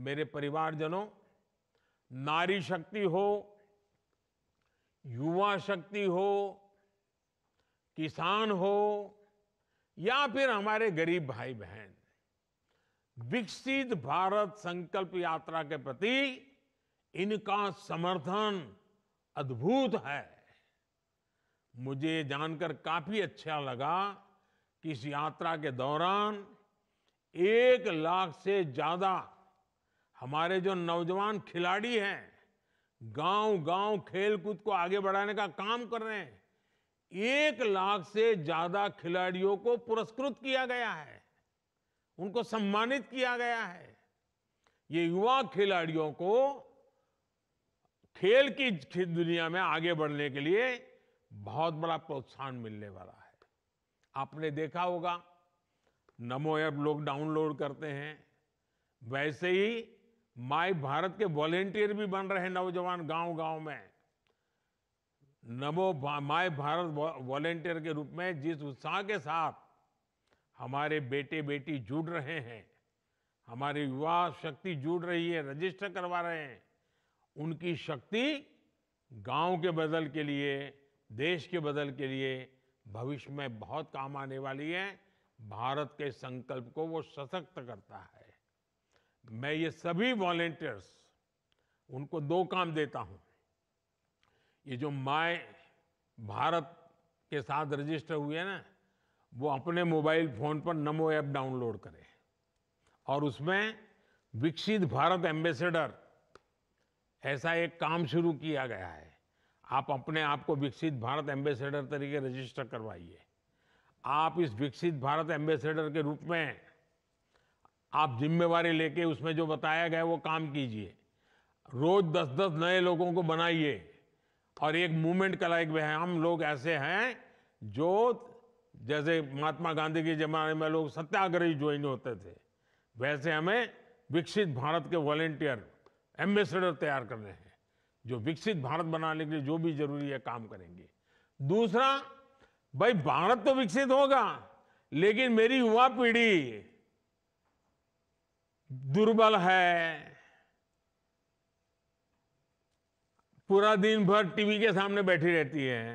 मेरे परिवारजनों नारी शक्ति हो युवा शक्ति हो किसान हो या फिर हमारे गरीब भाई बहन विकसित भारत संकल्प यात्रा के प्रति इनका समर्थन अद्भुत है मुझे जानकर काफी अच्छा लगा कि इस यात्रा के दौरान एक लाख से ज्यादा हमारे जो नौजवान खिलाड़ी हैं गांव गांव खेलकूद को आगे बढ़ाने का काम कर रहे हैं एक लाख से ज्यादा खिलाड़ियों को पुरस्कृत किया गया है उनको सम्मानित किया गया है ये युवा खिलाड़ियों को खेल की दुनिया में आगे बढ़ने के लिए बहुत बड़ा प्रोत्साहन मिलने वाला है आपने देखा होगा नमो ऐप लोग डाउनलोड करते हैं वैसे ही माय भारत के वॉलेंटियर भी बन रहे हैं नौजवान गांव गांव में नमो माय भारत वॉलेंटियर के रूप में जिस उत्साह के साथ हमारे बेटे बेटी जुड़ रहे हैं हमारे युवा शक्ति जुड़ रही है रजिस्टर करवा रहे हैं उनकी शक्ति गांव के बदल के लिए देश के बदल के लिए भविष्य में बहुत काम आने वाली है भारत के संकल्प को वो सशक्त करता है मैं ये सभी वॉलेंटियर्स उनको दो काम देता हूं ये जो माए भारत के साथ रजिस्टर हुए हैं ना वो अपने मोबाइल फ़ोन पर नमो ऐप डाउनलोड करें और उसमें विकसित भारत एम्बेसडर ऐसा एक काम शुरू किया गया है आप अपने आप को विकसित भारत एम्बेसडर तरीके रजिस्टर करवाइए आप इस विकसित भारत एम्बेसडर के रूप में आप जिम्मेवारी लेके उसमें जो बताया गया वो काम कीजिए रोज दस दस नए लोगों को बनाइए और एक मूवमेंट का लायक है हम लोग ऐसे हैं जो जैसे महात्मा गांधी के ज़माने में लोग सत्याग्रही ज्वाइन होते थे वैसे हमें विकसित भारत के वॉलेंटियर एम्बेसडर तैयार करने हैं जो विकसित भारत बनाने के लिए जो भी जरूरी है काम करेंगे दूसरा भाई भारत तो विकसित होगा लेकिन मेरी युवा पीढ़ी दुर्बल है पूरा दिन भर टीवी के सामने बैठी रहती है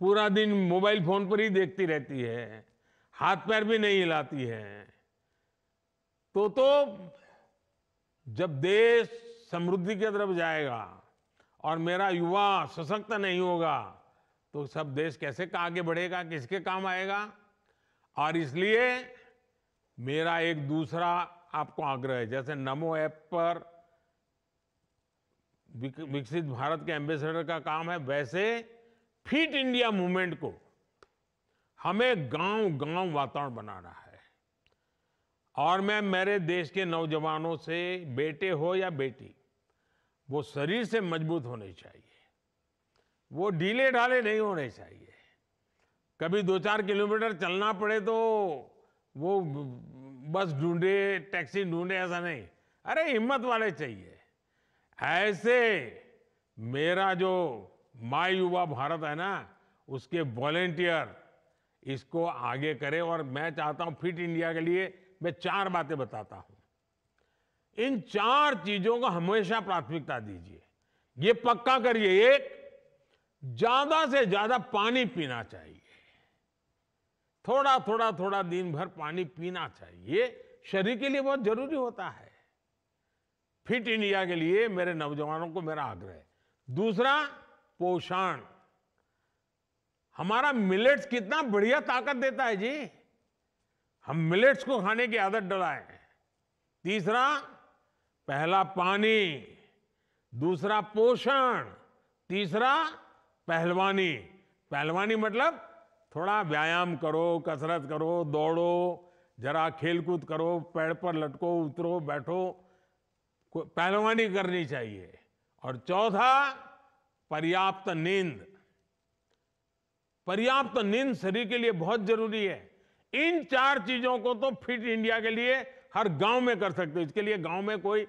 पूरा दिन मोबाइल फोन पर ही देखती रहती है हाथ पैर भी नहीं हिलाती है तो तो जब देश समृद्धि की तरफ जाएगा और मेरा युवा सशक्त नहीं होगा तो सब देश कैसे आगे बढ़ेगा किसके काम आएगा और इसलिए मेरा एक दूसरा आपको आग्रह है जैसे नमो ऐप पर विकसित भारत के एम्बेसडर का काम है वैसे फिट इंडिया मूवमेंट को हमें गांव गांव वातावरण बनाना है और मैं मेरे देश के नौजवानों से बेटे हो या बेटी वो शरीर से मजबूत होने चाहिए वो ढीले ढाले नहीं होने चाहिए कभी दो चार किलोमीटर चलना पड़े तो वो बस ढूंढे टैक्सी ढूंढे ऐसा नहीं अरे हिम्मत वाले चाहिए ऐसे मेरा जो माय युवा भारत है ना उसके वॉलेंटियर इसको आगे करे और मैं चाहता हूं फिट इंडिया के लिए मैं चार बातें बताता हूं इन चार चीजों को हमेशा प्राथमिकता दीजिए ये पक्का करिए एक ज्यादा से ज्यादा पानी पीना चाहिए थोड़ा थोड़ा थोड़ा दिन भर पानी पीना चाहिए शरीर के लिए बहुत जरूरी होता है फिट इंडिया के लिए मेरे नौजवानों को मेरा आग्रह दूसरा पोषण हमारा मिलेट्स कितना बढ़िया ताकत देता है जी हम मिलेट्स को खाने की आदत डलाएं तीसरा पहला पानी दूसरा पोषण तीसरा पहलवानी पहलवानी मतलब थोड़ा व्यायाम करो कसरत करो दौड़ो जरा खेलकूद करो पेड़ पर लटको उतरो बैठो पहलवानी करनी चाहिए और चौथा पर्याप्त नींद पर्याप्त नींद शरीर के लिए बहुत जरूरी है इन चार चीजों को तो फिट इंडिया के लिए हर गांव में कर सकते हो इसके लिए गांव में कोई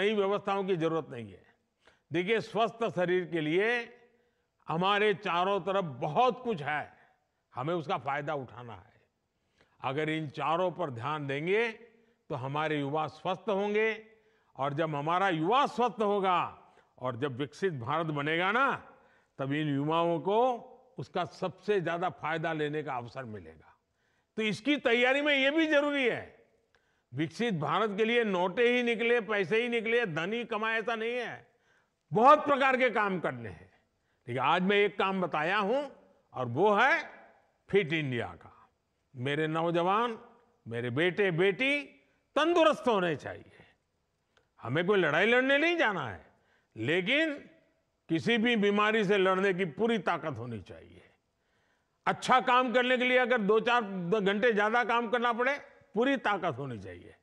नई व्यवस्थाओं की जरूरत नहीं है देखिए स्वस्थ शरीर के लिए हमारे चारों तरफ बहुत कुछ है हमें उसका फायदा उठाना है अगर इन चारों पर ध्यान देंगे तो हमारे युवा स्वस्थ होंगे और जब हमारा युवा स्वस्थ होगा और जब विकसित भारत बनेगा ना तब इन युवाओं को उसका सबसे ज्यादा फायदा लेने का अवसर मिलेगा तो इसकी तैयारी में यह भी जरूरी है विकसित भारत के लिए नोटे ही निकले पैसे ही निकले धन ही कमाए ऐसा नहीं है बहुत प्रकार के काम करने हैं लेकिन आज मैं एक काम बताया हूं और वो है फिट इंडिया का मेरे नौजवान मेरे बेटे बेटी तंदुरुस्त होने चाहिए हमें कोई लड़ाई लड़ने नहीं जाना है लेकिन किसी भी बीमारी से लड़ने की पूरी ताकत होनी चाहिए अच्छा काम करने के लिए अगर दो चार घंटे ज़्यादा काम करना पड़े पूरी ताकत होनी चाहिए